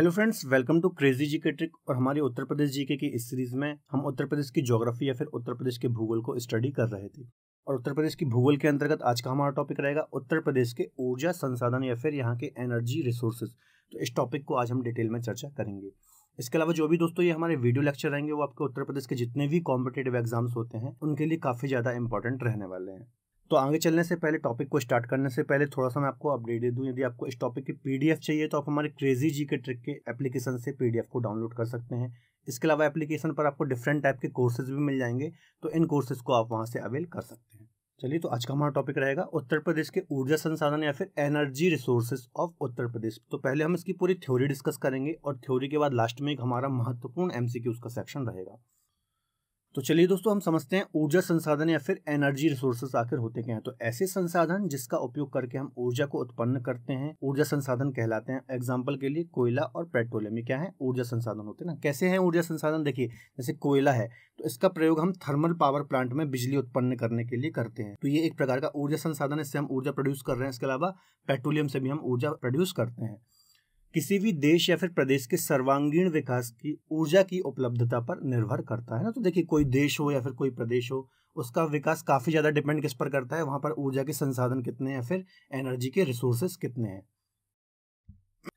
Hello friends welcome to crazy ji के trick और हमारे उत्तर प्रदेश जीके की इस सीरीज में हम उत्तर प्रदेश की ज्योग्राफी या फिर उत्तर प्रदेश के भूगोल को स्टडी कर रहे थे और उत्तर प्रदेश की भूगोल के अंतर्गत आज का हमारा टॉपिक रहेगा उत्तर प्रदेश के ऊर्जा संसाधन या फिर यहाँ के एनर्जी रिसोर्सेज तो इस टॉपिक को आज हम डिटेल में चर्चा करेंगे इसके अलावा जो भी दोस्तों ये हमारे वीडियो लेक्चर रहेंगे वो आपके उत्तर प्रदेश के जितने भी कॉम्पिटेटिव एग्जाम्स होते हैं उनके लिए काफ़ी ज़्यादा इंपॉर्टेंट रहने वाले हैं तो आगे चलने से पहले टॉपिक को स्टार्ट करने से पहले थोड़ा सा मैं आपको अपडेट दे दूं यदि आपको इस टॉपिक की पीडीएफ चाहिए तो आप हमारे क्रेजी जी के ट्रिक के एप्लीकेशन से पीडीएफ को डाउनलोड कर सकते हैं इसके अलावा एप्लीकेशन पर आपको डिफरेंट टाइप के कोर्सेज भी मिल जाएंगे तो इन कोर्सेज को आप वहाँ से अवेल कर सकते हैं चलिए तो आज का हमारा टॉपिक रहेगा उत्तर प्रदेश के ऊर्जा संसाधन या फिर energy resources of Uttar Pradesh तो पहले हम इसकी पूरी थ्योरी डिस्कस करेंगे और थ्योरी के बाद लास्ट में एक हमारा महत्वपूर्ण एमसीक्यूज का सेक्शन रहेगा तो चलिए दोस्तों हम समझते हैं ऊर्जा संसाधन या फिर एनर्जी रिसोर्सेस आखिर होते क्या हैं तो ऐसे संसाधन जिसका उपयोग करके हम ऊर्जा को उत्पन्न करते हैं ऊर्जा संसाधन कहलाते हैं एग्जाम्पल के लिए कोयला और पेट्रोलियम क्या है ऊर्जा संसाधन होते हैं ना कैसे हैं ऊर्जा संसाधन देखिए जैसे कोयला है तो इसका प्रयोग हम थर्मल पावर प्लांट में बिजली उत्पन्न करने के लिए करते हैं तो ये एक प्रकार का ऊर्जा संसाधन इससे हम ऊर्जा प्रोड्यूस कर रहे हैं इसके अलावा पेट्रोलियम से भी हम ऊर्जा प्रोड्यूस करते हैं किसी भी देश या फिर प्रदेश के सर्वांगीण विकास की ऊर्जा की उपलब्धता पर निर्भर करता है ना तो देखिए कोई देश हो या फिर कोई प्रदेश हो उसका विकास काफ़ी ज़्यादा डिपेंड किस पर करता है वहाँ पर ऊर्जा के संसाधन कितने हैं फिर एनर्जी के रिसोर्सेस कितने हैं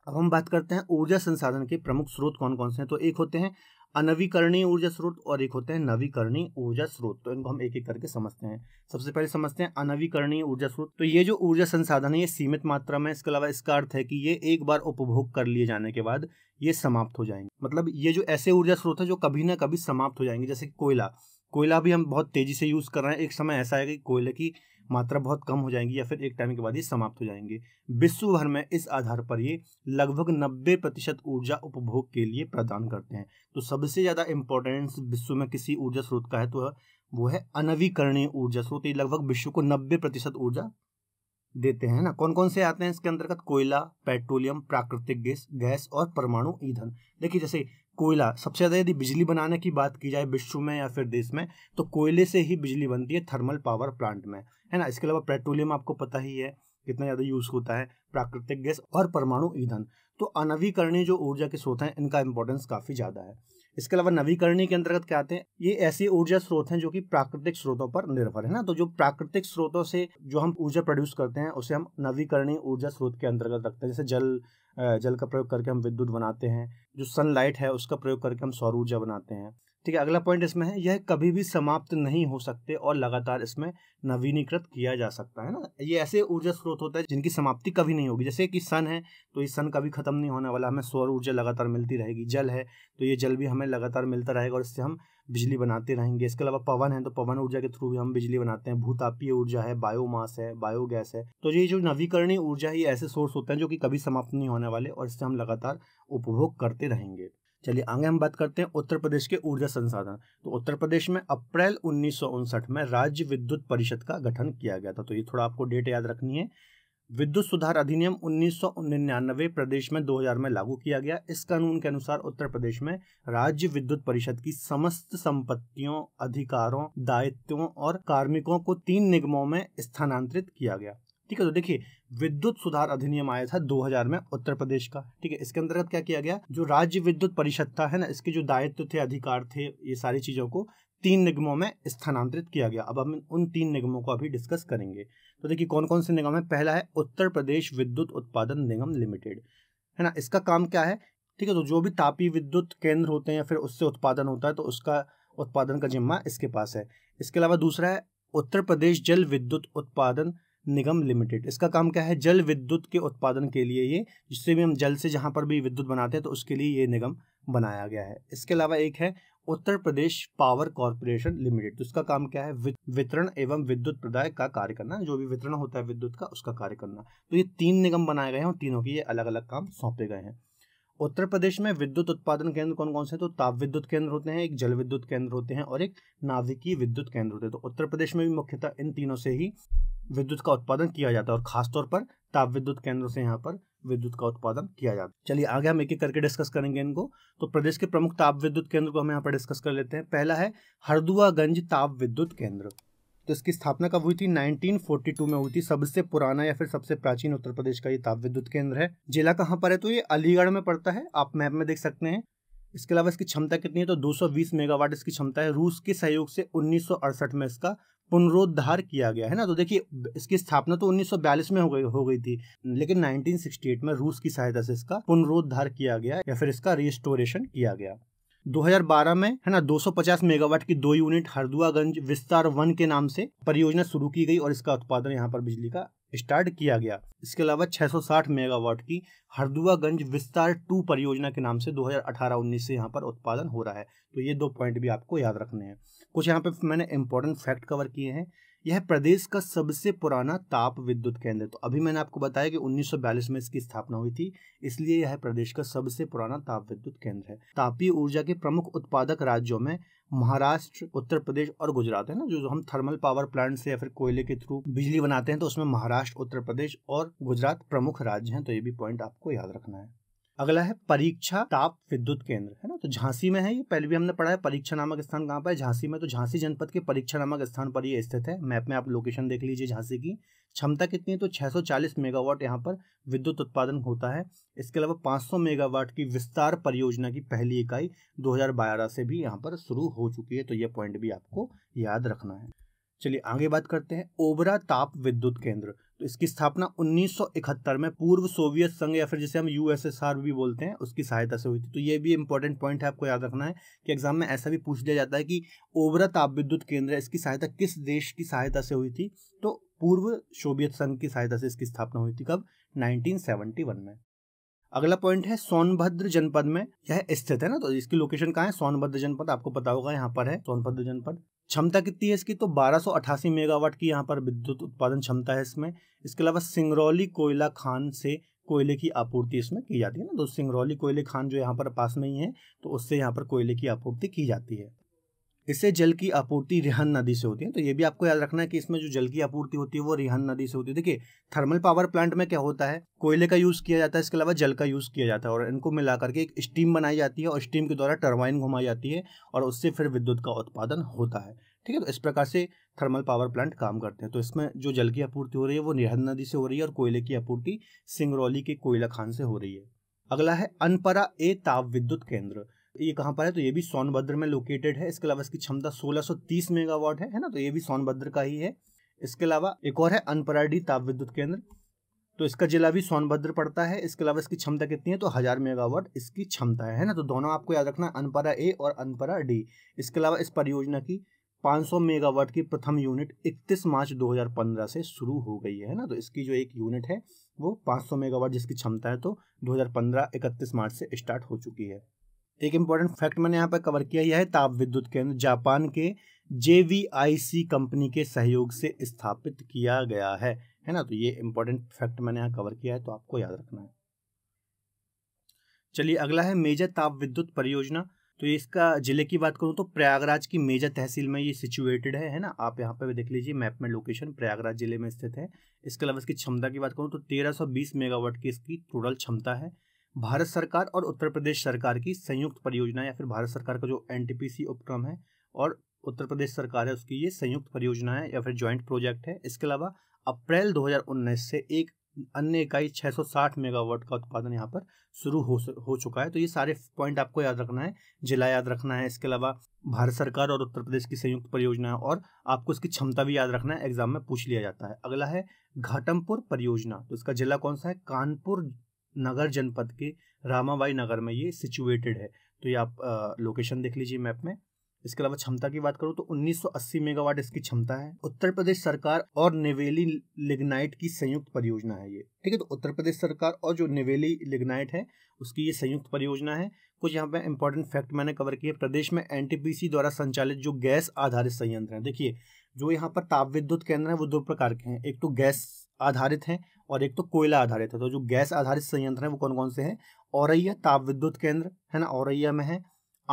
अब हम बात करते हैं ऊर्जा संसाधन के प्रमुख स्रोत कौन कौन से हैं तो एक होते हैं अनवीकरणीय ऊर्जा स्रोत और एक होते हैं नवीकरणीय ऊर्जा स्रोत तो इनको हम एक एक करके समझते हैं सबसे पहले समझते हैं अनवीकरणीय ऊर्जा स्रोत तो ये जो ऊर्जा संसाधन है ये सीमित मात्रा में इसके अलावा इसका अर्थ है कि ये एक बार उपभोग कर लिए जाने के बाद ये समाप्त हो जाएंगे मतलब ये जो ऐसे ऊर्जा स्रोत है जो कभी ना कभी समाप्त हो जाएंगे जैसे कोयला कोयला भी हम बहुत तेजी से यूज कर रहे हैं एक समय ऐसा है कि कोयले की मात्रा बहुत कम हो जाएंगी या फिर एक टाइम के बाद ही समाप्त हो जाएंगे विश्व भर में इस आधार पर ये लगभग 90 प्रतिशत ऊर्जा उपभोग के लिए प्रदान करते हैं तो सबसे ज़्यादा इंपॉर्टेंस विश्व में किसी ऊर्जा स्रोत का है तो वो है अनवीकरणीय ऊर्जा स्रोत ये लगभग विश्व को नब्बे प्रतिशत ऊर्जा देते हैं ना कौन कौन से आते हैं इसके अंतर्गत कोयला पेट्रोलियम प्राकृतिक गैस गैस और परमाणु ईंधन देखिए जैसे कोयला सबसे ज़्यादा यदि बिजली बनाने की बात की जाए विश्व में या फिर देश में तो कोयले से ही बिजली बनती है थर्मल पावर प्लांट में है ना इसके अलावा पेट्रोलियम आपको पता ही है कितना ज़्यादा यूज़ होता है प्राकृतिक गैस और परमाणु ईंधन तो अनवीकरणीय जो ऊर्जा के स्रोत हैं इनका इंपॉर्टेंस काफ़ी ज़्यादा है इसके अलावा नवीकरणीय के अंतर्गत क्या आते हैं ये ऐसे ऊर्जा स्रोत हैं जो कि प्राकृतिक स्रोतों पर निर्भर है ना तो जो प्राकृतिक स्रोतों से जो हम ऊर्जा प्रोड्यूस करते हैं उसे हम नवीकरणीय ऊर्जा स्रोत के अंतर्गत रखते हैं जैसे जल जल का प्रयोग करके हम विद्युत बनाते हैं जो सनलाइट है उसका प्रयोग करके हम सौर ऊर्जा बनाते हैं ठीक है अगला पॉइंट इसमें है यह कभी भी समाप्त नहीं हो सकते और लगातार इसमें नवीनीकृत किया जा सकता है ना ये ऐसे ऊर्जा स्रोत होता है जिनकी समाप्ति कभी नहीं होगी जैसे कि सन है तो ये सन कभी खत्म नहीं होने वाला हमें सौर ऊर्जा लगातार मिलती रहेगी जल है तो ये जल भी हमें लगातार मिलता रहेगा और इससे हम बिजली बनाते रहेंगे इसके अलावा पवन है तो पवन ऊर्जा के थ्रू भी हम बिजली बनाते हैं भूतापीय ऊर्जा है बायोमास है बायोगैस है तो ये जो नवीकरणीय ऊर्जा है ऐसे सोर्स होते हैं जो कि कभी समाप्त नहीं होने वाले और इससे हम लगातार उपभोग करते रहेंगे चलिए आगे हम बात करते हैं उत्तर प्रदेश के ऊर्जा संसाधन तो उत्तर प्रदेश में अप्रैल उन्नीस में राज्य विद्युत परिषद का गठन किया गया था तो ये थोड़ा आपको डेट याद रखनी है विद्युत सुधार अधिनियम उन्नीस प्रदेश में 2000 में लागू किया गया इस कानून के अनुसार उत्तर प्रदेश में राज्य विद्युत परिषद की समस्त संपत्तियों अधिकारों दायित्वों और कार्मिकों को तीन निगमों में स्थानांतरित किया गया ठीक है तो देखिए विद्युत सुधार अधिनियम आया था 2000 में उत्तर प्रदेश का ठीक है इसके अंतर्गत क्या किया गया जो राज्य विद्युत परिषद था है ना इसके जो दायित्व थे अधिकार थे ये सारी चीजों को तीन निगमों में स्थानांतरित किया गया अब हम उन तीन निगमों को अभी डिस्कस करेंगे तो देखिए कौन कौन से निगम है पहला है उत्तर प्रदेश विद्युत उत्पादन निगम लिमिटेड है ना इसका काम क्या है ठीक है तो जो भी तापी विद्युत केंद्र होते हैं या फिर उससे उत्पादन होता है तो उसका उत्पादन का जिम्मा इसके पास है इसके अलावा दूसरा है उत्तर प्रदेश जल विद्युत उत्पादन निगम लिमिटेड इसका काम क्या है जल विद्युत के उत्पादन के लिए ये जिससे भी हम जल से जहाँ पर भी विद्युत बनाते हैं तो उसके लिए ये निगम बनाया गया है इसके अलावा एक है Uttar Pradesh power corporation limited तो इसका काम क्या है वितरण एवं विद्युत प्रदाय का कार्य करना जो भी वितरण होता है विद्युत का उसका कार्य करना तो ये तीन निगम बनाए गए हैं और तीनों के ये अलग अलग काम सौंपे गए हैं उत्तर प्रदेश में विद्युत उत्पादन केंद्र कौन कौन से हैं तो ताप विद्युत केंद्र होते हैं एक जल विद्युत केंद्र होते हैं और एक नाभिकीय विद्युत केंद्र होते हैं तो उत्तर प्रदेश में भी मुख्यतः इन तीनों से ही विद्युत का उत्पादन किया जाता है और खासतौर पर ताप विद्युत केंद्रों से यहाँ पर विद्युत का उत्पादन किया जाता है चलिए आगे हम एक एक करके डिस्कस करेंगे इनको तो प्रदेश के प्रमुख ताप विद्युत केंद्र को हम यहाँ पर डिस्कस कर लेते हैं पहला है हरदुआगंज ताप विद्युत केंद्र तो इसकी स्थापना कब हुई थी 1942 में हुई थी सबसे पुराना या फिर सबसे प्राचीन उत्तर प्रदेश का ये ताप विद्युत केंद्र है जिला कहाँ पर है तो ये अलीगढ़ में पड़ता है आप मैप में देख सकते हैं इसके अलावा इसकी क्षमता कितनी है तो 220 मेगावाट इसकी क्षमता है रूस के सहयोग से उन्नीस में इसका पुनरोद्धार किया गया है ना तो देखिए इसकी स्थापना तो 1942 में हो गई हो गई थी लेकिन 1968 में रूस की सहायता से इसका पुनरोद्धार किया गया या फिर इसका रिस्टोरेशन किया गया 2012 में है ना 250 मेगावाट की दो यूनिट हरदुआगंज विस्तार वन के नाम से परियोजना शुरू की गई और इसका उत्पादन यहाँ पर बिजली का स्टार्ट किया गया इसके अलावा 660 मेगावाट की हरदुआगंज विस्तार टू परियोजना के नाम से 2018-19 से यहाँ पर उत्पादन हो रहा है तो ये दो पॉइंट भी आपको याद रखने हैं कुछ यहाँ पे मैंने इंपॉर्टेंट फैक्ट कवर किए हैं यह प्रदेश का सबसे पुराना ताप विद्युत केंद्र तो अभी मैंने आपको बताया कि 1942 में इसकी स्थापना हुई थी इसलिए यह प्रदेश का सबसे पुराना ताप विद्युत केंद्र है तापीय ऊर्जा के प्रमुख उत्पादक राज्यों में महाराष्ट्र उत्तर प्रदेश और गुजरात है ना जो हम थर्मल पावर प्लांट से या फिर कोयले के थ्रू बिजली बनाते हैं तो उसमें महाराष्ट्र उत्तर प्रदेश और गुजरात प्रमुख राज्य हैं तो ये भी पॉइंट आपको याद रखना है अगला है परीक्षा ताप विद्युत केंद्र है ना तो झांसी में है ये पहले भी हमने पढ़ा है परीक्षा नामक स्थान कहाँ पर है झांसी में तो झांसी जनपद के परीक्षा नामक स्थान पर ये स्थित है मैप में आप लोकेशन देख लीजिए झांसी की क्षमता कितनी है तो 640 मेगावाट यहाँ पर विद्युत उत्पादन होता है इसके अलावा 500 मेगावाट की विस्तार परियोजना की पहली इकाई दो से भी यहाँ पर शुरू हो चुकी है तो ये पॉइंट भी आपको याद रखना है चलिए आगे बात करते हैं ओबरा ताप विद्युत केंद्र तो इसकी स्थापना 1971 में पूर्व सोवियत संघ या फिर जिसे हम यूएसएसआर भी बोलते हैं उसकी सहायता से हुई थी तो ये भी इंपॉर्टेंट पॉइंट है आपको याद रखना है कि एग्जाम में ऐसा भी पूछ लिया जाता है कि ओबरा ताप विद्युत केंद्र इसकी सहायता किस देश की सहायता से हुई थी तो पूर्व सोवियत संघ की सहायता से इसकी स्थापना हुई थी कब नाइनटीन में अगला पॉइंट है सोनभद्र जनपद में यह स्थित है ना तो इसकी लोकेशन कहाँ है सोनभद्र जनपद आपको पता होगा यहाँ पर है सोनभद्र जनपद क्षमता कितनी है इसकी तो बारह मेगावाट की यहाँ पर विद्युत उत्पादन क्षमता है इसमें इसके अलावा सिंगरौली कोयला खान से कोयले की आपूर्ति इसमें की जाती है ना तो सिंगरौली कोयले खान जो यहाँ पर पास में ही है तो उससे यहाँ पर कोयले की आपूर्ति की जाती है इससे जल की आपूर्ति रिहन नदी से होती है तो ये भी आपको याद रखना है कि इसमें जो जल की आपूर्ति होती है वो रिहन नदी से होती है देखिए थर्मल पावर प्लांट में क्या होता है कोयले का यूज़ किया जाता है इसके अलावा जल का यूज़ किया जाता है और इनको मिला करके एक स्टीम बनाई जाती है और स्टीम के द्वारा टर्बाइन घुमाई जाती है और उससे फिर विद्युत का उत्पादन होता है ठीक है तो इस प्रकार से थर्मल पावर प्लांट काम करते हैं तो इसमें जो जल की आपूर्ति हो रही है वो निहद नदी से हो रही है और कोयले की आपूर्ति सिंगरौली के कोयला खान से हो रही है अगला है अनपरा ए ताप विद्युत केंद्र ये कहाँ पर है तो ये भी सोनभद्र में लोकेटेड है इसके अलावा इसकी क्षमता 1630 मेगावाट है है ना तो ये भी सोनभद्र का ही है इसके अलावा एक और है अनपराडी ताप विद्युत केंद्र तो इसका जिला भी सोनभद्र पड़ता है इसके अलावा इसकी क्षमता कितनी है तो हज़ार मेगावाट इसकी क्षमता है, है ना तो दोनों आपको याद रखना अनपरा ए और अनपरा डी इसके अलावा इस परियोजना की 500 मेगावाट की प्रथम यूनिट 31 मार्च 2015 से शुरू हो गई है ना तो इसकी जो एक यूनिट है वो 500 मेगावाट जिसकी क्षमता है तो 2015 31 मार्च से स्टार्ट हो चुकी है एक इम्पॉर्टेंट फैक्ट मैंने यहाँ पर कवर किया यह है ताप विद्युत केंद्र जापान के जे कंपनी के सहयोग से स्थापित किया गया है है ना तो ये इम्पोर्टेंट फैक्ट मैंने यहाँ कवर किया है तो आपको याद रखना है चलिए अगला है मेजर ताप विद्युत परियोजना तो इसका जिले की बात करूँ तो प्रयागराज की मेजर तहसील में ये सिचुएटेड है है ना आप यहाँ पे देख लीजिए मैप में लोकेशन प्रयागराज जिले में स्थित है इसके अलावा इसकी क्षमता की बात करूँ तो 1320 मेगावाट की इसकी टोटल क्षमता है भारत सरकार और उत्तर प्रदेश सरकार की संयुक्त परियोजना या फिर भारत सरकार का जो एन उपक्रम है और उत्तर प्रदेश सरकार है उसकी ये संयुक्त परियोजना है या फिर ज्वाइंट प्रोजेक्ट है इसके अलावा अप्रैल 2019 से एक अन्य इकाई 660 मेगावाट का उत्पादन यहाँ पर शुरू हो हो चुका है तो ये सारे पॉइंट आपको याद रखना है जिला याद रखना है इसके अलावा भारत सरकार और उत्तर प्रदेश की संयुक्त परियोजना है और आपको इसकी क्षमता भी याद रखना है एग्जाम में पूछ लिया जाता है अगला है घाटमपुर परियोजना तो इसका जिला कौन सा है कानपुर नगर जनपद के रामाबाई नगर में ये सिचुएटेड है तो ये आप लोकेशन देख लीजिए मैप में इसके अलावा क्षमता की बात करूँ तो 1980 मेगावाट इसकी क्षमता है उत्तर प्रदेश सरकार और निवेली लिग्नाइट की संयुक्त परियोजना है ये ठीक है तो उत्तर प्रदेश सरकार और जो निवेली लिग्नाइट है उसकी ये संयुक्त परियोजना है कुछ यहाँ पे इंपॉर्टेंट फैक्ट मैंने कवर किए प्रदेश में एन द्वारा संचालित जो गैस आधारित संयंत्र है देखिए जो यहाँ पर ताप विद्युत केंद्र है वो दो प्रकार के हैं एक तो गैस आधारित हैं और एक तो कोयला आधारित है तो जो गैस आधारित संयंत्र है वो कौन कौन से हैं औरैया ताप विद्युत केंद्र है ना औरैया में है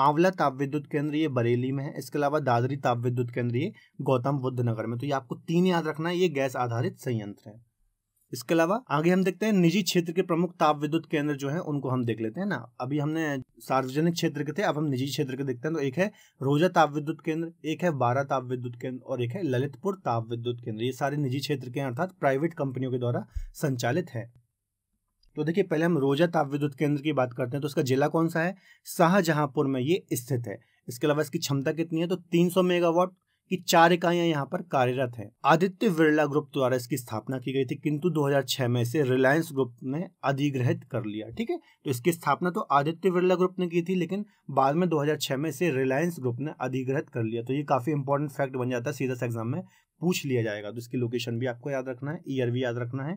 आंवला ताप विद्युत केंद्र ये बरेली में है इसके अलावा दादरी ताप विद्युत केंद्र ये गौतम बुद्ध नगर में तो ये आपको तीन याद रखना है ये गैस आधारित संयंत्र है इसके अलावा आगे हम देखते हैं निजी क्षेत्र के प्रमुख ताप विद्युत केंद्र जो है उनको हम देख लेते हैं ना अभी हमने सार्वजनिक क्षेत्र के थे अब हम निजी क्षेत्र के देखते हैं तो एक है रोजा ताप विद्युत केंद्र एक है बारा ताप विद्युत केंद्र और एक है ललितपुर ताप विद्युत केंद्र ये सारे निजी क्षेत्र के अर्थात प्राइवेट कंपनियों के द्वारा संचालित है तो देखिए पहले हम रोजा ताप विद्युत केंद्र की बात करते हैं तो इसका जिला कौन सा है शाहजहांपुर में ये स्थित है इसके अलावा इसकी क्षमता कितनी है तो 300 मेगावाट कि चार इकाइयां यहाँ पर कार्यरत हैं। आदित्य बिरला ग्रुप द्वारा इसकी स्थापना की गई थी किंतु 2006 में इसे रिलायंस ग्रुप ने अधिग्रहित कर लिया ठीक है तो इसकी स्थापना तो आदित्य बिरला ग्रुप ने की थी लेकिन बाद में 2006 में इसे रिलायंस ग्रुप ने अधिग्रहित कर लिया तो ये काफी इंपॉर्टेंट फैक्ट बन जाता है सीधा एग्जाम में पूछ लिया जाएगा तो इसकी लोकेशन भी आपको याद रखना है ईयर भी याद रखना है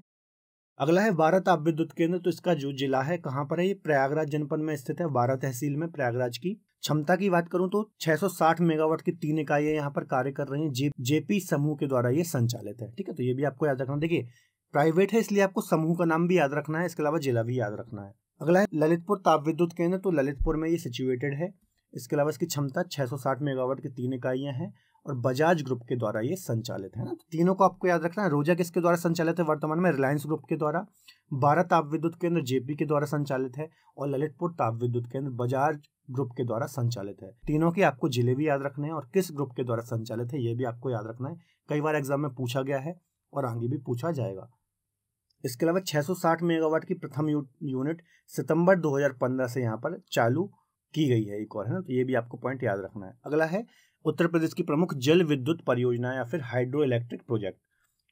अगला है बारह ताप विद्युत केंद्र तो इसका जो जिला है कहाँ पर है ये प्रयागराज जनपद में स्थित है बारह तहसील में प्रयागराज की क्षमता की बात करूं तो 660 मेगावाट की तीन इकाइयां यहाँ पर कार्य कर रही हैं जे, जेपी समूह के द्वारा ये संचालित है ठीक है तो ये भी आपको याद रखना देखिए प्राइवेट है इसलिए आपको समूह का नाम भी याद रखना है इसके अलावा जिला भी याद रखना है अगला है ललितपुर ताप विद्युत केंद्र तो ललितपुर में ये सिचुएटेड है इसके अलावा इसकी क्षमता 660 मेगावाट की तीन इकाइयां हैं और बजाज ग्रुप के द्वारा ये संचालित है ना तो तीनों को आपको याद रखना है रोजा किसके द्वारा संचालित है वर्तमान में रिलायंस ग्रुप के द्वारा बारह ताप विद्युत केंद्र जेपी के द्वारा संचालित है और ललितपुर ताप विद्युत केंद्र बजाज ग्रुप के द्वारा संचालित है तीनों के आपको जिले भी याद रखने हैं और किस ग्रुप के द्वारा संचालित है ये भी आपको याद रखना है कई बार एग्जाम में पूछा गया है और आगे भी पूछा जाएगा इसके अलावा 660 मेगावाट की प्रथम यूनिट सितंबर 2015 से यहाँ पर चालू की गई है एक और है ना तो ये भी आपको पॉइंट याद रखना है अगला है उत्तर प्रदेश की प्रमुख जल विद्युत परियोजना या फिर हाइड्रो इलेक्ट्रिक प्रोजेक्ट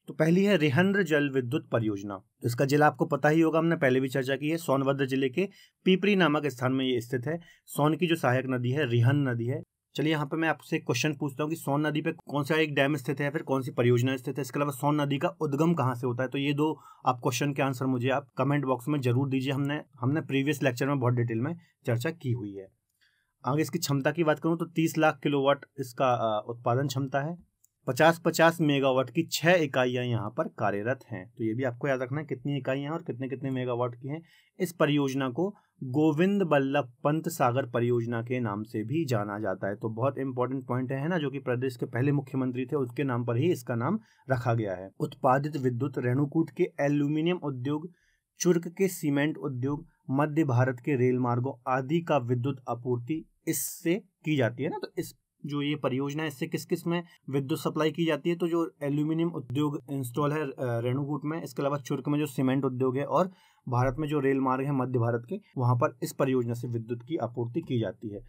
तो पहली है रिहन्द्र जल विद्युत परियोजना इसका जिला आपको पता ही होगा हमने पहले भी चर्चा की है सोनभद्र जिले के पीपरी नामक स्थान में ये स्थित है सोन की जो सहायक नदी है रिहन नदी है चलिए यहाँ पे मैं आपसे क्वेश्चन पूछता हूँ कि सोन नदी पे कौन सा एक डैम स्थित है फिर कौन सी परियोजना स्थित है इसके अलावा सोन नदी का उद्गम कहाँ से होता है तो ये दो आप क्वेश्चन के आंसर मुझे आप कमेंट बॉक्स में जरूर दीजिए हमने हमने प्रीवियस लेक्चर में बहुत डिटेल में चर्चा की हुई है आगे इसकी क्षमता की बात करूँ तो तीस लाख किलोवाट इसका उत्पादन क्षमता है पचास पचास मेगावाट की छह इकाइयां यहाँ पर कार्यरत हैं तो ये भी आपको याद रखना है कितनी इकाइयां हैं और कितने कितने मेगावाट की हैं इस परियोजना को गोविंद बल्लभ पंत सागर परियोजना के नाम से भी जाना जाता है तो बहुत इंपॉर्टेंट पॉइंट है ना जो कि प्रदेश के पहले मुख्यमंत्री थे उसके नाम पर ही इसका नाम रखा गया है उत्पादित विद्युत रेणुकूट के एल्यूमिनियम उद्योग चुर्क के सीमेंट उद्योग मध्य भारत के रेल मार्गों आदि का विद्युत आपूर्ति इससे की जाती है ना तो इस जो ये परियोजना है इससे किस किस में विद्युत सप्लाई की जाती है तो जो एल्यूमिनियम उद्योग इंस्टॉल है रेणुकूट में इसके अलावा चुर्क में जो सीमेंट उद्योग है और भारत में जो रेल मार्ग है मध्य भारत के वहाँ पर इस परियोजना से विद्युत की आपूर्ति की जाती है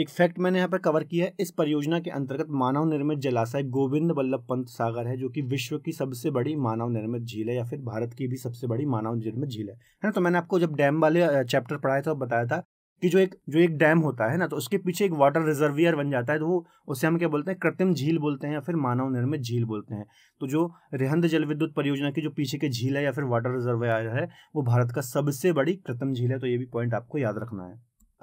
एक फैक्ट मैंने यहाँ पर कवर किया है इस परियोजना के अंतर्गत मानव निर्मित जलाशय गोविंद वल्लभ पंत सागर है जो कि विश्व की सबसे बड़ी मानव निर्मित झील है या फिर भारत की भी सबसे बड़ी मानव निर्मित झील है है ना तो मैंने आपको जब डैम वाले चैप्टर पढ़ाया था बताया था कि जो एक जो एक डैम होता है ना तो उसके पीछे एक वाटर रिजर्वियर बन जाता है तो वो उसे हम क्या बोलते हैं कृत्रिम झील बोलते हैं या फिर मानव निर्मित झील बोलते हैं तो जो रेहंद जल विद्युत परियोजना की जो पीछे के झील है या फिर वाटर रिजर्वियर है वो भारत का सबसे बड़ी कृत्रिम झील है तो ये भी पॉइंट आपको याद रखना है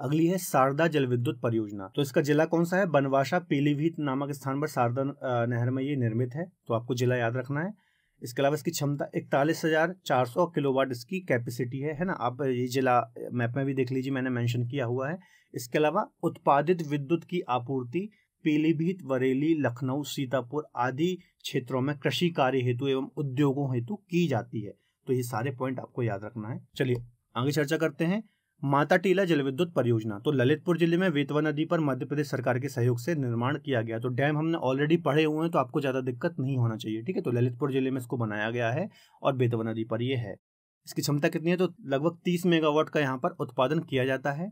अगली है शारदा जल विद्युत परियोजना तो इसका जिला कौन सा है बनवासा पीलीभीत नामक स्थान पर शारदा नहर में ये निर्मित है तो आपको जिला याद रखना है इसके अलावा इसकी क्षमता इकतालीस हज़ार चार सौ किलोवाट इसकी कैपेसिटी है है ना आप ये जिला मैप में भी देख लीजिए मैंने मेंशन किया हुआ है इसके अलावा उत्पादित विद्युत की आपूर्ति पीलीभीत बरेली लखनऊ सीतापुर आदि क्षेत्रों में कृषि कार्य हेतु एवं उद्योगों हेतु की जाती है तो ये सारे पॉइंट आपको याद रखना है चलिए आगे चर्चा करते हैं माता टीला जलविद्युत परियोजना तो ललितपुर जिले में वेतवा नदी पर मध्य प्रदेश सरकार के सहयोग से निर्माण किया गया तो डैम हमने ऑलरेडी पढ़े हुए हैं तो आपको ज़्यादा दिक्कत नहीं होना चाहिए ठीक है तो ललितपुर जिले में इसको बनाया गया है और बेतवा नदी पर यह है इसकी क्षमता कितनी है तो लगभग तीस मेगावाट का यहाँ पर उत्पादन किया जाता है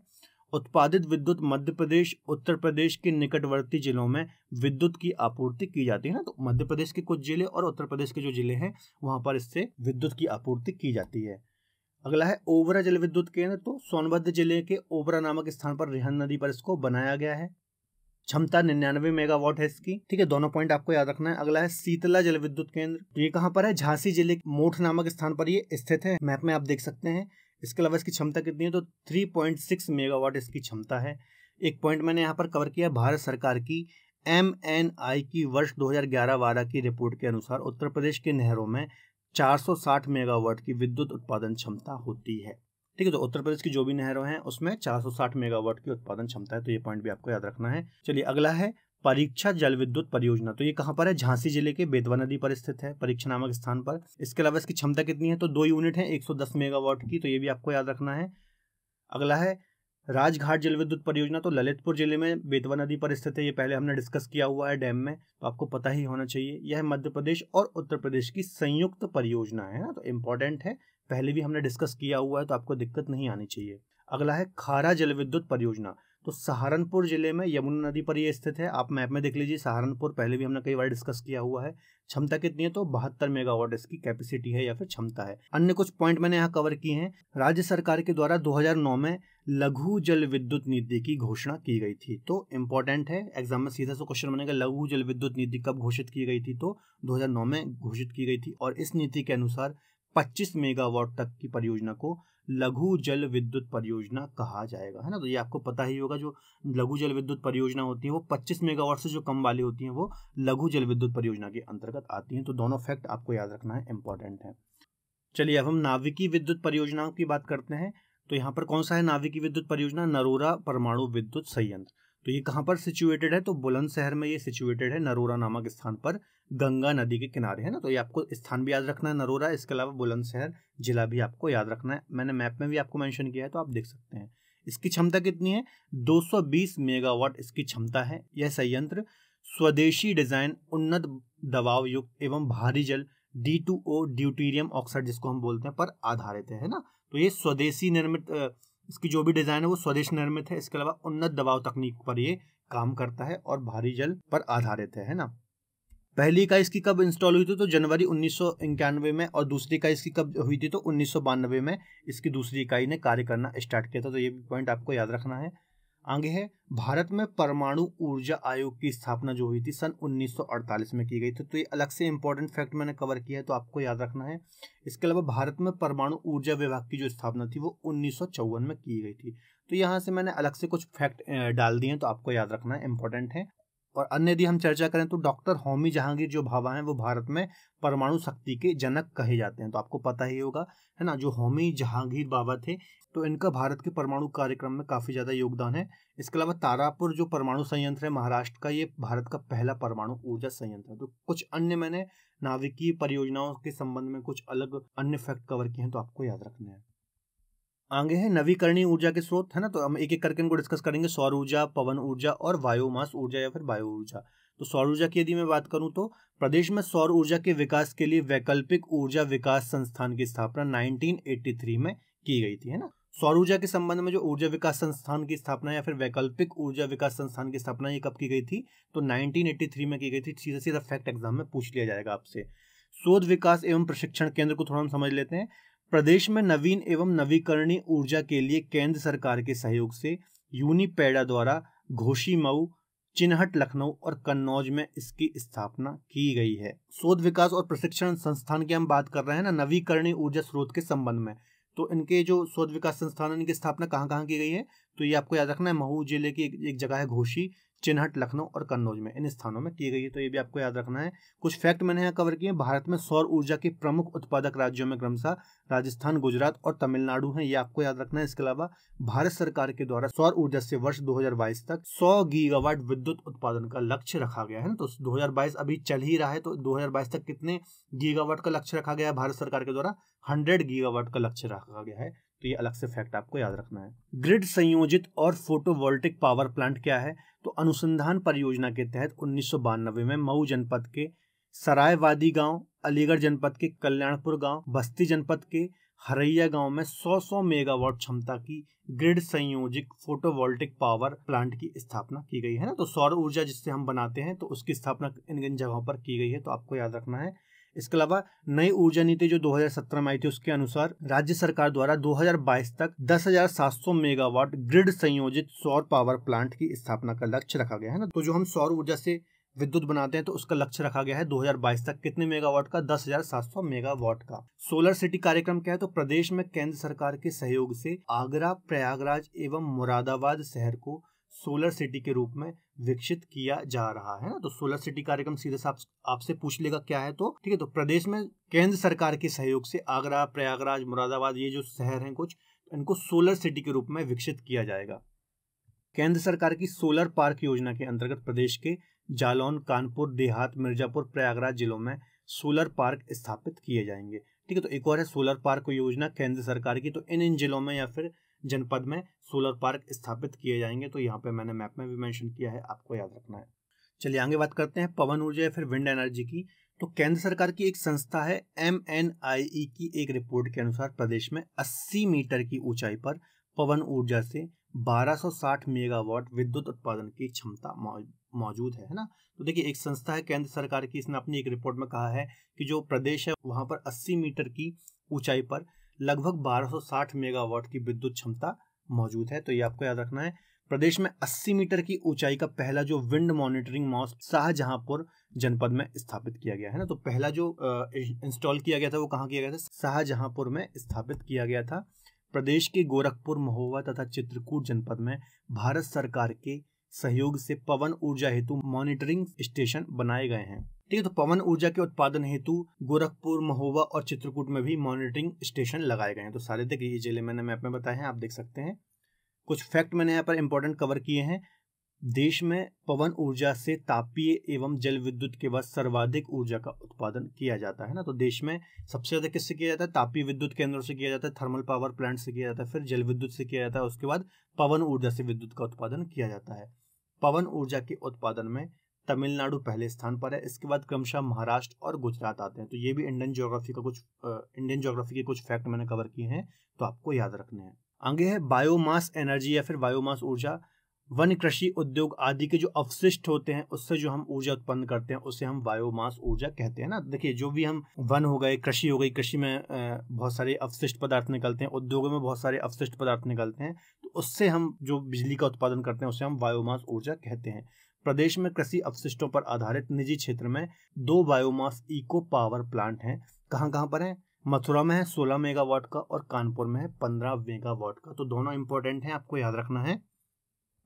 उत्पादित विद्युत मध्य प्रदेश उत्तर प्रदेश के निकटवर्ती जिलों में विद्युत की आपूर्ति की जाती है ना तो मध्य प्रदेश के कुछ जिले और उत्तर प्रदेश के जो जिले हैं वहाँ पर इससे विद्युत की आपूर्ति की जाती है अगला है ओबरा जल विद्युत केंद्र तो सोनभद्र जिले के ओबरा नामक स्थान पर रिहन नदी पर इसको बनाया गया है क्षमता निन्यानवे मेगावाट है इसकी ठीक है दोनों पॉइंट आपको याद रखना है अगला है शीतला जल विद्युत केंद्र तो ये कहाँ पर है झांसी जिले के मोठ नामक स्थान पर ये स्थित है मैप में आप देख सकते हैं इसके अलावा इसकी क्षमता कितनी है तो 3.6 मेगावाट इसकी क्षमता है एक पॉइंट मैंने यहाँ पर कवर किया भारत सरकार की एम की वर्ष 2011-12 की रिपोर्ट के अनुसार उत्तर प्रदेश के नहरों में 460 मेगावाट की विद्युत उत्पादन क्षमता होती है ठीक है तो उत्तर प्रदेश की जो भी नहरों हैं उसमें 460 मेगावाट की उत्पादन क्षमता है तो ये पॉइंट भी आपको याद रखना है चलिए अगला है परीक्षा जल विद्युत परियोजना तो ये कहाँ पर है झांसी जिले के बेतवा नदी पर स्थित है परीक्षा नामक स्थान पर इसके अलावा इसकी क्षमता कितनी है तो दो यूनिट है 110 मेगावाट की तो ये भी आपको याद रखना है अगला है राजघाट जल विद्युत परियोजना तो ललितपुर जिले में बेतवा नदी पर स्थित है ये पहले हमने डिस्कस किया हुआ है डैम में तो आपको पता ही होना चाहिए यह मध्य प्रदेश और उत्तर प्रदेश की संयुक्त परियोजना है ना तो इम्पोर्टेंट है पहले भी हमने डिस्कस किया हुआ है तो आपको दिक्कत नहीं आनी चाहिए अगला है खारा जल विद्युत परियोजना तो सहारनपुर जिले में यमुना नदी पर यह स्थित है आप मैप में देख लीजिए सहारनपुर पहले भी हमने कई बार डिस्कस किया हुआ है क्षमता कितनी है तो बहत्तर मेगावाट इसकी कैपेसिटी है या फिर क्षमता है अन्य कुछ पॉइंट मैंने यहाँ कवर किए हैं राज्य सरकार के द्वारा 2009 में लघु जल विद्युत नीति की घोषणा की गई थी तो इम्पोर्टेंट है एग्जाम में सीधा सा क्वेश्चन बनेगा लघु जल विद्युत नीति कब घोषित की गई थी तो 2009 में घोषित की गई थी और इस नीति के अनुसार 25 मेगावाट तक की परियोजना को लघु जल विद्युत परियोजना कहा जाएगा है ना तो ये आपको पता ही होगा जो लघु जल विद्युत परियोजना होती है वो 25 मेगावाट से जो कम वाली होती हैं वो लघु जल विद्युत परियोजना के अंतर्गत आती हैं तो दोनों फैक्ट आपको याद रखना है इंपॉर्टेंट है चलिए अब हम नाविकी विद्युत परियोजनाओं की बात करते हैं तो यहाँ पर कौन सा है नाविकी विद्युत परियोजना नरोरा परमाणु विद्युत संयंत्र तो ये कहाँ पर सिचुएटेड है तो बुलंदशहर में ये सिचुएटेड है नरोरा नामक स्थान पर गंगा नदी के किनारे है ना तो ये आपको स्थान भी याद रखना है नरोरा इसके अलावा बुलंदशहर जिला भी आपको याद रखना है मैंने मैप में भी आपको मैंशन किया है तो आप देख सकते हैं इसकी क्षमता कितनी है 220 मेगावाट इसकी क्षमता है यह संयंत्र स्वदेशी डिजाइन उन्नत दबाव युक्त एवं भारी जल D two O deuterium oxide जिसको हम बोलते हैं पर आधारित है ना तो ये स्वदेशी निर्मित इसकी जो भी डिज़ाइन है वो स्वदेश निर्मित है इसके अलावा उन्नत दबाव तकनीक पर ये काम करता है और भारी जल पर आधारित है, है ना पहली इकाई इसकी कब इंस्टॉल हुई थी तो जनवरी उन्नीस में और दूसरी इकाई इसकी कब हुई थी तो उन्नीस में इसकी दूसरी इकाई ने कार्य करना स्टार्ट किया था तो ये भी पॉइंट आपको याद रखना है आगे है भारत में परमाणु ऊर्जा आयोग की स्थापना जो हुई थी सन 1948 में की गई थी तो ये अलग से इंपॉर्टेंट फैक्ट मैंने कवर किया है तो आपको याद रखना है इसके अलावा भारत में परमाणु ऊर्जा विभाग की जो स्थापना थी वो उन्नीस में की गई थी तो यहाँ से मैंने अलग से कुछ फैक्ट डाल दिए तो आपको याद रखना है इंपॉर्टेंट है और अन्य यदि हम चर्चा करें तो डॉक्टर होमी जहांगीर जो भाभा हैं वो भारत में परमाणु शक्ति के जनक कहे जाते हैं तो आपको पता ही होगा है ना जो होमी जहांगीर बाबा थे तो इनका भारत के परमाणु कार्यक्रम में काफ़ी ज़्यादा योगदान है इसके अलावा तारापुर जो परमाणु संयंत्र है महाराष्ट्र का ये भारत का पहला परमाणु ऊर्जा संयंत्र है तो कुछ अन्य मैंने नाविकीय परियोजनाओं के संबंध में कुछ अलग अन्य फैक्ट कवर किए हैं तो आपको याद रखने हैं आगे है नवीकरणीय ऊर्जा के स्रोत है ना तो हम एक एक करके इनको डिस्कस करेंगे सौर ऊर्जा पवन ऊर्जा और वायोमास ऊर्जा या फिर बायो ऊर्जा तो सौर ऊर्जा की यदि मैं बात करूं तो प्रदेश में सौर ऊर्जा के विकास के लिए वैकल्पिक ऊर्जा विकास संस्थान की स्थापना 1983 में की गई थी है ना सौर ऊर्जा के संबंध में जो ऊर्जा विकास संस्थान की स्थापना या फिर वैकल्पिक ऊर्जा विकास संस्थान की स्थापना ये कब की गई थी तो 1983 में की गई थी सीधा सीधा फैक्ट एग्जाम में पूछ लिया जाएगा आपसे शोध विकास एवं प्रशिक्षण केंद्र को थोड़ा हम समझ लेते हैं प्रदेश में नवीन एवं नवीकरणीय ऊर्जा के लिए केंद्र सरकार के सहयोग से यूनिपेडा द्वारा घोषी मऊ चिन्हट लखनऊ और कन्नौज में इसकी स्थापना की गई है शोध विकास और प्रशिक्षण संस्थान की हम बात कर रहे हैं ना नवीकरणीय ऊर्जा स्रोत के संबंध में तो इनके जो शोध विकास संस्थान इनकी स्थापना कहाँ कहाँ की गई है तो ये आपको याद रखना है मऊ जिले की एक जगह है घोषी चिन्हट लखनऊ और कन्नौज में इन स्थानों में की गई है तो ये भी आपको याद रखना है कुछ फैक्ट मैंने यहाँ कवर किए भारत में सौर ऊर्जा के प्रमुख उत्पादक राज्यों में क्रमशः राजस्थान गुजरात और तमिलनाडु हैं ये आपको याद रखना है इसके अलावा भारत सरकार के द्वारा सौर ऊर्जा से वर्ष दो तक सौ गीगावाट विद्युत उत्पादन का लक्ष्य रखा गया है ना तो दो अभी चल ही रहा है तो दो तक कितने गीगावाट का लक्ष्य रखा गया है भारत सरकार के द्वारा हंड्रेड गीगावाट का लक्ष्य रखा गया है तो ये अलग से फैक्ट आपको याद रखना है ग्रिड संयोजित और फोटोवोल्टिक पावर प्लांट क्या है तो अनुसंधान परियोजना के तहत उन्नीस में मऊ जनपद के सरायवादी गांव अलीगढ़ जनपद के कल्याणपुर गांव बस्ती जनपद के हरैया गांव में 100-100 मेगावाट क्षमता की ग्रिड संयोजित फोटोवोल्टिक पावर प्लांट की स्थापना की गई है ना तो सौर ऊर्जा जिससे हम बनाते हैं तो उसकी स्थापना इन इन जगहों पर की गई है तो आपको याद रखना है इसके अलावा नई ऊर्जा नीति जो 2017 में आई थी उसके अनुसार राज्य सरकार द्वारा 2022 तक 10,700 मेगावाट ग्रिड संयोजित सौर पावर प्लांट की स्थापना का लक्ष्य रखा गया है ना तो जो हम सौर ऊर्जा से विद्युत बनाते हैं तो उसका लक्ष्य रखा गया है 2022 तक कितने मेगावाट का 10,700 मेगावाट का सोलर सिटी कार्यक्रम क्या है तो प्रदेश में केंद्र सरकार के सहयोग से आगरा प्रयागराज एवं मुरादाबाद शहर को सोलर सिटी के रूप में विकसित किया जा रहा है ना तो सोलर सिटी कार्यक्रम सीधे आप, आपसे पूछ लेगा क्या है तो ठीक है तो प्रदेश में केंद्र सरकार के सहयोग से आगरा प्रयागराज मुरादाबाद ये जो शहर हैं कुछ इनको सोलर सिटी के रूप में विकसित किया जाएगा केंद्र सरकार की सोलर पार्क योजना के अंतर्गत प्रदेश के जालौन कानपुर देहात मिर्जापुर प्रयागराज जिलों में सोलर पार्क स्थापित किए जाएंगे ठीक है तो एक और है सोलर पार्क योजना केंद्र सरकार की तो इन इन जिलों में या फिर जनपद में सोलर पार्क स्थापित किए जाएंगे तो यहाँ पे मैंने मैप में भी मेंशन किया है आपको याद रखना है चलिए आगे बात करते हैं पवन ऊर्जा या फिर विंड एनर्जी की तो केंद्र सरकार की एक संस्था है एम की एक रिपोर्ट के अनुसार प्रदेश में 80 मीटर की ऊंचाई पर पवन ऊर्जा से 1260 मेगावाट विद्युत उत्पादन की क्षमता मौजूद है ना तो देखिए एक संस्था है केंद्र सरकार की इसने अपनी एक रिपोर्ट में कहा है कि जो प्रदेश है वहां पर 80 मीटर की ऊंचाई पर लगभग 1260 मेगावाट की विद्युत क्षमता मौजूद है तो ये आपको याद रखना है प्रदेश में 80 मीटर की ऊंचाई का पहला जो विंड मॉनिटरिंग मॉस शाहजहांपुर जनपद में स्थापित किया गया है ना तो पहला जो इंस्टॉल किया गया था वो कहाँ किया गया था शाहजहांपुर में स्थापित किया गया था प्रदेश के गोरखपुर महोबा तथा चित्रकूट जनपद में भारत सरकार के सहयोग से पवन ऊर्जा हेतु मॉनिटरिंग स्टेशन बनाए गए हैं ठीक है तो पवन ऊर्जा के उत्पादन हेतु गोरखपुर महोबा और चित्रकूट में भी मॉनिटरिंग स्टेशन लगाए गए हैं तो सारे तक ये जिले मैंने मैप में बताए हैं आप देख सकते हैं कुछ फैक्ट मैंने यहाँ पर इंपॉर्टेंट कवर किए हैं देश में पवन ऊर्जा से तापीय एवं जल विद्युत के बाद सर्वाधिक ऊर्जा का उत्पादन किया जाता है ना तो देश में सबसे ज्यादा किससे किया जाता है तापीय विद्युत केंद्रों से किया जाता है थर्मल पावर प्लांट से किया जाता है फिर जल विद्युत से किया जाता है उसके बाद पवन ऊर्जा से विद्युत का उत्पादन किया जाता है पवन ऊर्जा के उत्पादन में तमिलनाडु पहले स्थान पर है इसके बाद क्रमशः महाराष्ट्र और गुजरात आते हैं तो ये भी इंडियन ज्योग्राफी का कुछ इंडियन ज्योग्राफी के कुछ फैक्ट मैंने कवर किए हैं तो आपको याद रखने हैं आगे है बायोमास एनर्जी या फिर बायोमास ऊर्जा वन कृषि उद्योग आदि के जो अवशिष्ट होते हैं उससे जो हम ऊर्जा उत्पन्न करते हैं उसे हम बायोमास ऊर्जा कहते हैं ना देखिए जो भी हम वन हो गए कृषि हो गई कृषि में बहुत सारे अवशिष्ट पदार्थ निकलते हैं उद्योगों में बहुत सारे अवशिष्ट पदार्थ निकलते हैं तो उससे हम जो बिजली का उत्पादन करते हैं उसे हम बायोमास ऊर्जा कहते हैं प्रदेश में कृषि अवशिष्टों पर आधारित निजी क्षेत्र में दो बायोमास इको पावर प्लांट हैं कहाँ कहाँ पर हैं मथुरा में है सोलह मेगावाट का और कानपुर में है पंद्रह मेगावाट का तो दोनों इंपॉर्टेंट हैं आपको याद रखना है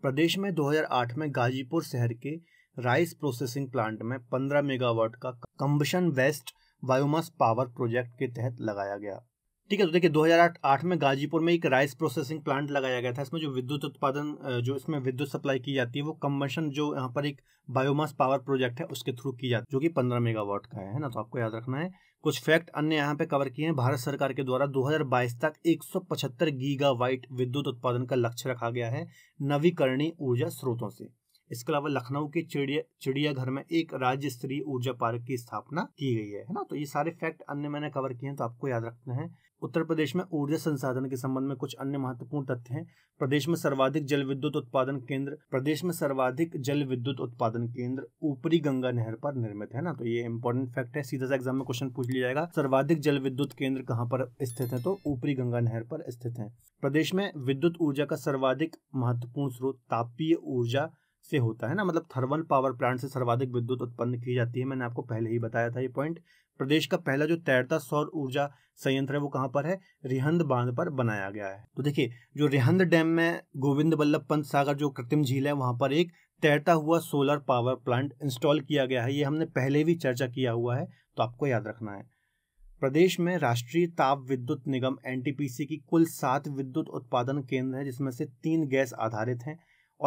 प्रदेश में 2008 में गाजीपुर शहर के राइस प्रोसेसिंग प्लांट में 15 मेगावाट का combustion waste biomass power project के तहत लगाया गया ठीक है तो देखिए 2008 में गाजीपुर में एक राइस प्रोसेसिंग प्लांट लगाया गया था इसमें जो विद्युत उत्पादन जो इसमें विद्युत सप्लाई की जाती है वो कम्बशन जो यहाँ पर एक बायोमास पावर प्रोजेक्ट है उसके थ्रू की जाती है जो कि 15 मेगावाट का है ना तो आपको याद रखना है कुछ फैक्ट अन्य यहाँ पे कवर किए हैं भारत सरकार के द्वारा 2022 तक 175 गीगावाइट विद्युत उत्पादन का लक्ष्य रखा गया है नवीकरणीय ऊर्जा स्रोतों से इसके अलावा लखनऊ के चिड़िया चिड़ियाघर में एक राज्य स्तरीय ऊर्जा पार्क की स्थापना की गई है ना तो ये सारे फैक्ट अन्य मैंने कवर किए हैं तो आपको याद रखना है उत्तर प्रदेश में ऊर्जा संसाधन के संबंध में कुछ अन्य महत्वपूर्ण तथ्य हैं प्रदेश में सर्वाधिक जल विद्युत उत्पादन केंद्र प्रदेश में सर्वाधिक जल विद्युत उत्पादन केंद्र ऊपरी गंगा नहर पर निर्मित है ना तो ये इंपॉर्टेंट फैक्ट है सीधा सा एग्जाम में क्वेश्चन पूछ लिया जाएगा सर्वाधिक जल विद्युत केंद्र कहाँ पर स्थित है तो ऊपरी गंगा नहर पर स्थित है प्रदेश में विद्युत ऊर्जा का सर्वाधिक महत्वपूर्ण स्रोत तापीय ऊर्जा से होता है ना मतलब थर्मल पावर प्लांट से सर्वाधिक विद्युत उत्पन्न की जाती है मैंने आपको पहले ही बताया था ये पॉइंट प्रदेश का पहला जो तैरता सौर ऊर्जा संयंत्र है वो कहाँ पर है रिहंद बांध पर बनाया गया है तो देखिए जो रिहंद डैम में गोविंद बल्लभ पंत सागर जो कृत्रिम झील है वहाँ पर एक तैरता हुआ सोलर पावर प्लांट इंस्टॉल किया गया है ये हमने पहले भी चर्चा किया हुआ है तो आपको याद रखना है प्रदेश में राष्ट्रीय ताप विद्युत निगम एन की कुल सात विद्युत उत्पादन केंद्र है जिसमें से तीन गैस आधारित हैं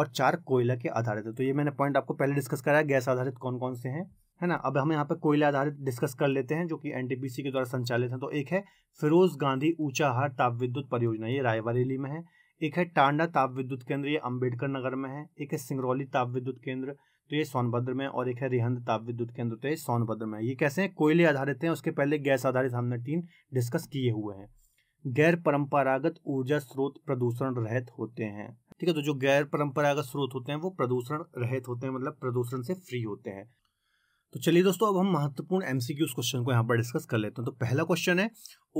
और चार कोयला के आधारित है तो ये मैंने पॉइंट आपको पहले डिस्कस कराया गैस आधारित कौन कौन से हैं है ना अब हम यहाँ पर कोयला आधारित डिस्कस कर लेते हैं जो कि एनटीपीसी के द्वारा संचालित है तो एक है फिरोज गांधी ऊंचा हार ताप विद्युत परियोजना ये रायबरेली में है एक है टांडा ताप विद्युत केंद्र ये अंबेडकर नगर में है एक है सिंगरौली ताप विद्युत केंद्र तो ये सोनभद्र में और एक है रिहंद ताप विद्युत केंद्र तो ये सोनभद्र में ये कैसे हैं कोयले आधारित हैं उसके पहले गैस आधारित हमने तीन डिस्कस किए हुए हैं गैर परंपरागत ऊर्जा स्रोत प्रदूषण रहित होते हैं ठीक है तो जो गैर परंपरागत स्रोत होते हैं वो प्रदूषण रहित होते हैं मतलब प्रदूषण से फ्री होते हैं तो चलिए दोस्तों अब हम महत्वपूर्ण एमसीक्यू क्वेश्चन को यहाँ पर डिस्कस कर लेते हैं तो पहला क्वेश्चन है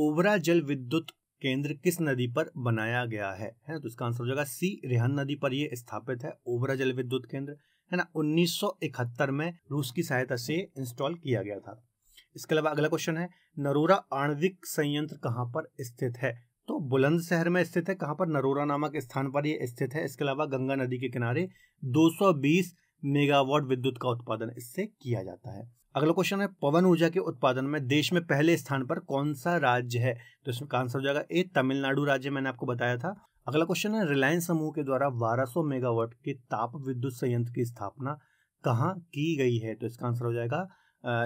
ओबरा जल विद्युत केंद्र किस नदी पर बनाया गया है है ना तो इसका आंसर हो जाएगा सी रेहन नदी पर यह स्थापित है ओबरा जल विद्युत केंद्र है ना 1971 में रूस की सहायता से इंस्टॉल किया गया था इसके अलावा अगला क्वेश्चन है नरोरा आणविक संयंत्र कहाँ पर स्थित है तो बुलंदशहर में स्थित है कहाँ पर नरोरा नामक स्थान पर यह स्थित है इसके अलावा गंगा नदी के किनारे दो मेगावाट विद्युत का उत्पादन इससे किया जाता है अगला क्वेश्चन है पवन ऊर्जा के उत्पादन में देश में पहले स्थान पर कौन सा राज्य है तो इसमें आंसर हो जाएगा ए तमिलनाडु राज्य मैंने आपको बताया था अगला क्वेश्चन है रिलायंस समूह के द्वारा 1200 मेगावाट के ताप विद्युत संयंत्र की स्थापना कहाँ की गई है तो इसका आंसर हो जाएगा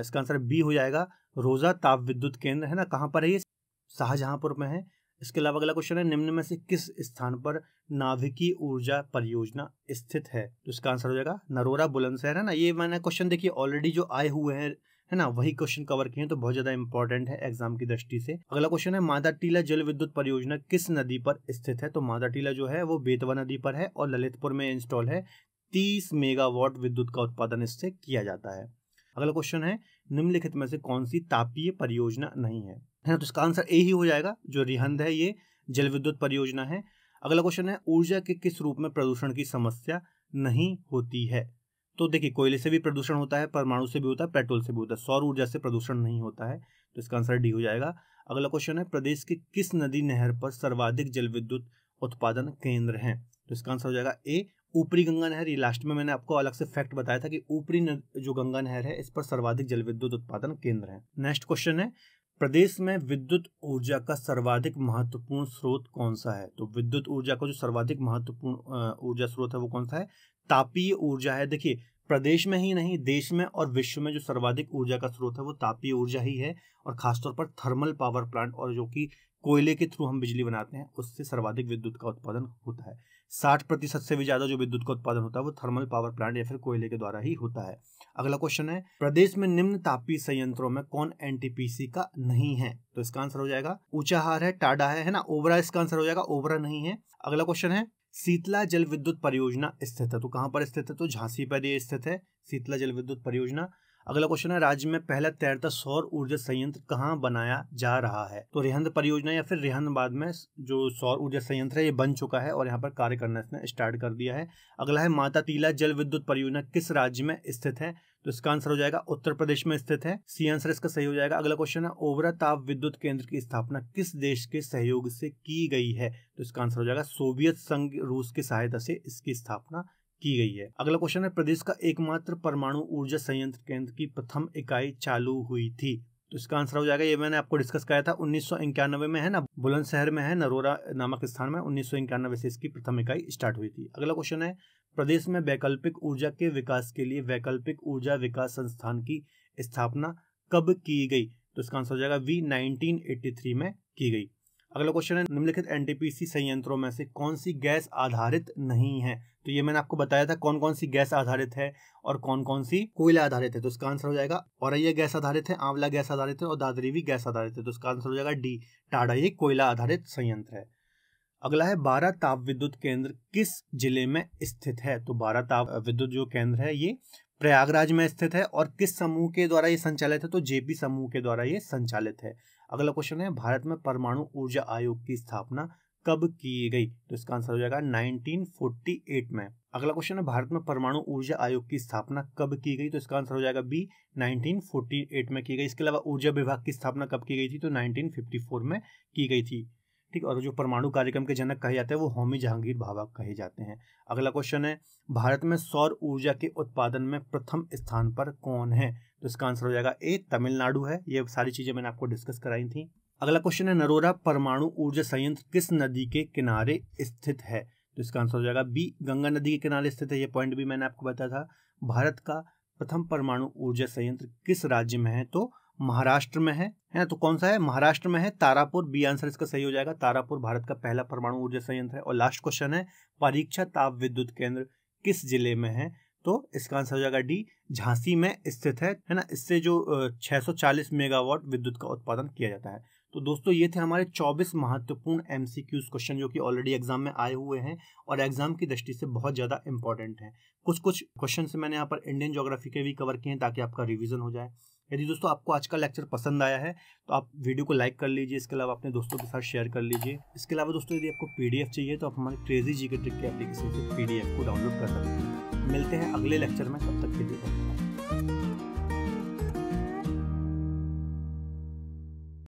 इसका आंसर बी हो जाएगा रोजा ताप विद्युत केंद्र है ना कहाँ पर है ये शाहजहांपुर में है इसके अलावा अगला क्वेश्चन है निम्न में से किस स्थान पर नाभिकीय ऊर्जा परियोजना स्थित है तो इसका आंसर हो जाएगा नरोरा बुलंदशहर है ना ये मैंने क्वेश्चन देखिए ऑलरेडी जो आए हुए हैं है ना वही क्वेश्चन कवर किए हैं तो बहुत ज्यादा इंपॉर्टेंट है एग्जाम की दृष्टि से अगला क्वेश्चन है मादा टीला जल विद्युत परियोजना किस नदी पर स्थित है तो मादा टीला जो है वो बेतवा नदी पर है और ललितपुर में इंस्टॉल है तीस मेगावाट विद्युत का उत्पादन इससे किया जाता है अगला क्वेश्चन है निम्नलिखित में से कौन सी तापीय परियोजना नहीं है है ना तो इसका आंसर ए ही हो जाएगा जो रिहंद है ये जल विद्युत परियोजना है अगला क्वेश्चन है ऊर्जा के किस रूप में प्रदूषण की समस्या नहीं होती है तो देखिए कोयले से भी प्रदूषण होता है परमाणु से भी होता है पेट्रोल से भी होता है सौर ऊर्जा से प्रदूषण नहीं होता है तो इसका आंसर डी हो जाएगा अगला क्वेश्चन है प्रदेश के किस नदी नहर पर सर्वाधिक जल विद्युत उत्पादन केंद्र है तो इसका आंसर हो जाएगा ए ऊपरी गंगा नहर ये लास्ट में मैंने आपको अलग से फैक्ट बताया था कि ऊपरी जो गंगा नहर है इस पर सर्वाधिक जल विद्युत उत्पादन केंद्र है नेक्स्ट क्वेश्चन है प्रदेश में विद्युत ऊर्जा का सर्वाधिक महत्वपूर्ण स्रोत कौन सा है तो विद्युत ऊर्जा का जो सर्वाधिक महत्वपूर्ण ऊर्जा स्रोत है वो कौन सा है तापीय ऊर्जा है देखिए प्रदेश में ही नहीं देश में और विश्व में जो सर्वाधिक ऊर्जा का स्रोत है वो तापीय ऊर्जा ही है और खासतौर पर थर्मल पावर प्लांट और जो कि कोयले के थ्रू हम बिजली बनाते हैं उससे सर्वाधिक विद्युत का उत्पादन होता है साठ प्रतिशत से भी ज्यादा जो विद्युत का उत्पादन होता है वो थर्मल पावर प्लांट या फिर कोयले के द्वारा ही होता है अगला क्वेश्चन है प्रदेश में निम्न तापी संयंत्रों में कौन एनटीपीसी का नहीं है तो इसका आंसर हो जाएगा ऊंचाहार है टाडा है है ना ओबरा इसका आंसर हो जाएगा ओबरा नहीं है अगला क्वेश्चन है शीतला जल विद्युत परियोजना स्थित है तो कहाँ पर स्थित है तो झांसी पर स्थित है शीतला जल विद्युत परियोजना अगला क्वेश्चन है राज्य में पहला तैरता सौर ऊर्जा संयंत्र कहाँ बनाया जा रहा है तो रेहंद परियोजना या फिर बाद में जो सौर ऊर्जा संयंत्र है ये बन चुका है और यहाँ पर कार्य करना इसने स्टार्ट कर दिया है अगला है माता तीला जल विद्युत परियोजना किस राज्य में स्थित है तो इसका आंसर हो जाएगा उत्तर प्रदेश में स्थित है सी आंसर इसका सही हो जाएगा अगला क्वेश्चन है ओबरा ताप विद्युत केंद्र की स्थापना किस देश के सहयोग से की गई है तो इसका आंसर हो जाएगा सोवियत संघ रूस की सहायता से इसकी स्थापना की गई है अगला क्वेश्चन है प्रदेश का एकमात्र परमाणु ऊर्जा संयंत्र केंद्र की प्रथम इकाई चालू हुई थी तो इसका आंसर हो जाएगा ये मैंने आपको डिस्कस किया था उन्नीस में है ना बुलंदशहर में है नरोरा नामक स्थान में उन्नीस से इसकी प्रथम इकाई स्टार्ट हुई थी अगला क्वेश्चन है प्रदेश में वैकल्पिक ऊर्जा के विकास के लिए वैकल्पिक ऊर्जा विकास संस्थान की स्थापना कब की गई तो इसका आंसर हो जाएगा वी 1983 में की गई अगला क्वेश्चन है निम्नलिखित एनटीपीसी संयंत्रों में से कौन सी गैस आधारित नहीं है तो ये मैंने आपको बताया था कौन कौन सी गैस आधारित है और कौन कौन सी कोयला आधारित है तो उसका आंसर हो जाएगा औरैया गैस आधारित है आंवला गैस आधारित है और दादरी भी गैस आधारित है तो उसका आंसर हो जाएगा डी टाडा ये कोयला आधारित संयंत्र है अगला है बारह ताप विद्युत केंद्र किस जिले में स्थित है तो बारह ताप विद्युत जो केंद्र है ये प्रयागराज में स्थित है और किस समूह के द्वारा ये संचालित है तो जेपी समूह के द्वारा ये संचालित है अगला क्वेश्चन है भारत में परमाणु ऊर्जा आयोग की स्थापना कब की गई तो इसका आंसर हो जाएगा 1948 में अगला क्वेश्चन है भारत में परमाणु ऊर्जा आयोग की स्थापना कब की गई तो इसका आंसर हो जाएगा बी 1948 में की गई इसके अलावा ऊर्जा विभाग की स्थापना कब की गई थी तो 1954 में की गई थी ठीक और जो परमाणु कार्यक्रम के जनक कहे जाते हैं वो होमी जहांगीर भाभा कहे जाते हैं अगला क्वेश्चन है भारत में सौर ऊर्जा के उत्पादन में प्रथम स्थान पर कौन है तो इसका आंसर हो जाएगा ए तमिलनाडु है ये सारी चीज़ें मैंने आपको डिस्कस कराई थी अगला क्वेश्चन है नरोरा परमाणु ऊर्जा संयंत्र किस नदी के किनारे स्थित है तो इसका आंसर हो जाएगा बी गंगा नदी के किनारे स्थित है ये पॉइंट भी मैंने आपको बताया था भारत का प्रथम परमाणु ऊर्जा संयंत्र किस राज्य में है तो महाराष्ट्र में है है ना तो कौन सा है महाराष्ट्र में है तारापुर बी आंसर इसका सही हो जाएगा तारापुर भारत का पहला परमाणु ऊर्जा संयंत्र है और लास्ट क्वेश्चन है परीक्षा ताप विद्युत केंद्र किस जिले में है तो इसका आंसर हो जाएगा डी झांसी में स्थित है है ना इससे जो 640 मेगावाट विद्युत का उत्पादन किया जाता है तो दोस्तों ये थे हमारे 24 महत्वपूर्ण एम क्वेश्चन जो कि ऑलरेडी एग्जाम में आए हुए हैं और एग्जाम की दृष्टि से बहुत ज़्यादा इंपॉर्टेंट हैं कुछ कुछ क्वेश्चन मैंने यहाँ पर इंडियन जोग्राफी के भी कवर किए हैं ताकि आपका रिविजन हो जाए यदि दोस्तों आपको आज का लेक्चर पसंद आया है तो आप वीडियो को लाइक कर लीजिए इसके अलावा अपने दोस्तों के साथ शेयर कर लीजिए इसके अलावा दोस्तों यदि आपको पीडीएफ चाहिए तो आप हमारे क्रेजी जी के ट्रिक के एप्लीकेशन से पीडीएफ को डाउनलोड कर सकते हैं मिलते हैं अगले लेक्चर में तब तक के लिए